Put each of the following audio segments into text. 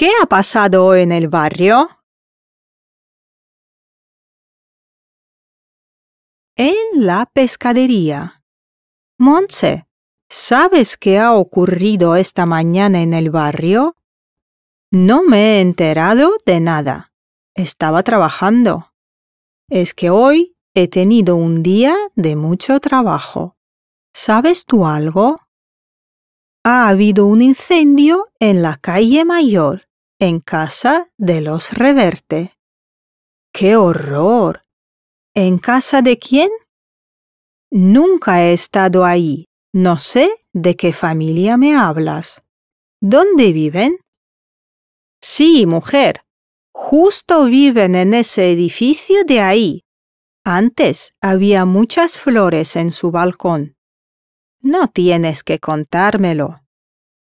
¿Qué ha pasado hoy en el barrio? En la pescadería. Monse, ¿sabes qué ha ocurrido esta mañana en el barrio? No me he enterado de nada. Estaba trabajando. Es que hoy he tenido un día de mucho trabajo. ¿Sabes tú algo? Ha habido un incendio en la calle mayor en casa de los Reverte. ¡Qué horror! ¿En casa de quién? Nunca he estado ahí. No sé de qué familia me hablas. ¿Dónde viven? Sí, mujer. Justo viven en ese edificio de ahí. Antes había muchas flores en su balcón. No tienes que contármelo.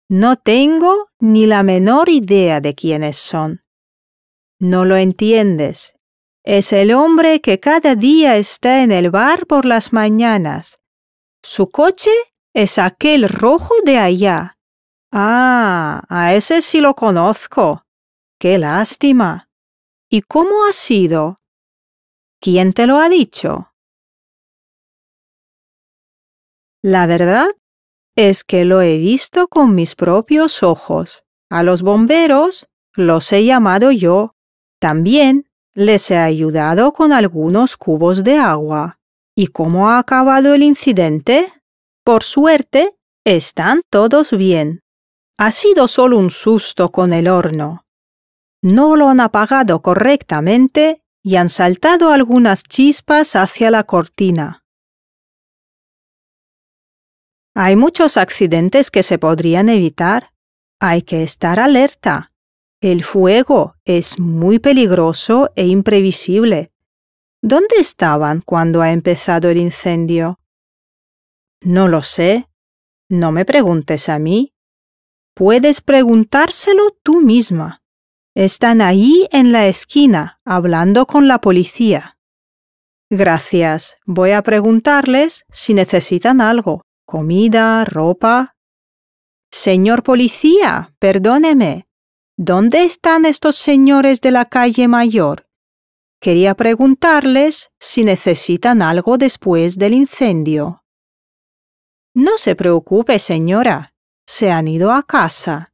No tengo ni la menor idea de quiénes son. No lo entiendes. Es el hombre que cada día está en el bar por las mañanas. Su coche es aquel rojo de allá. Ah, a ese sí lo conozco. Qué lástima. ¿Y cómo ha sido? ¿Quién te lo ha dicho? La verdad es que lo he visto con mis propios ojos. A los bomberos los he llamado yo. También les he ayudado con algunos cubos de agua. ¿Y cómo ha acabado el incidente? Por suerte, están todos bien. Ha sido solo un susto con el horno. No lo han apagado correctamente y han saltado algunas chispas hacia la cortina. Hay muchos accidentes que se podrían evitar. Hay que estar alerta. El fuego es muy peligroso e imprevisible. ¿Dónde estaban cuando ha empezado el incendio? No lo sé. No me preguntes a mí. Puedes preguntárselo tú misma. Están ahí en la esquina, hablando con la policía. Gracias. Voy a preguntarles si necesitan algo comida, ropa. Señor policía, perdóneme. ¿Dónde están estos señores de la calle mayor? Quería preguntarles si necesitan algo después del incendio. No se preocupe, señora. Se han ido a casa.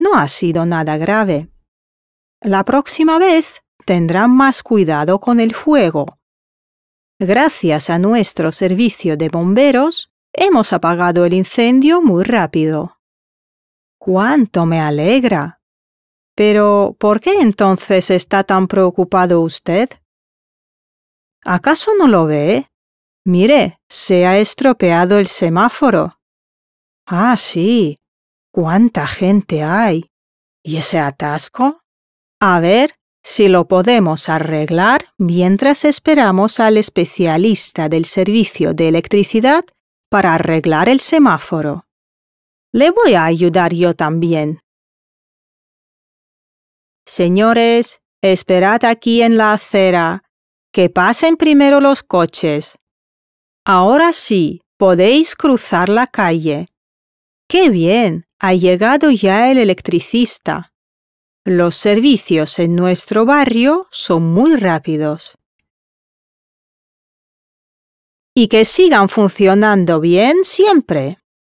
No ha sido nada grave. La próxima vez tendrán más cuidado con el fuego. Gracias a nuestro servicio de bomberos, Hemos apagado el incendio muy rápido. ¡Cuánto me alegra! Pero, ¿por qué entonces está tan preocupado usted? ¿Acaso no lo ve? Mire, se ha estropeado el semáforo. Ah, sí. ¿Cuánta gente hay? ¿Y ese atasco? A ver si lo podemos arreglar mientras esperamos al especialista del servicio de electricidad para arreglar el semáforo. Le voy a ayudar yo también. Señores, esperad aquí en la acera. Que pasen primero los coches. Ahora sí, podéis cruzar la calle. ¡Qué bien! Ha llegado ya el electricista. Los servicios en nuestro barrio son muy rápidos y que sigan funcionando bien siempre.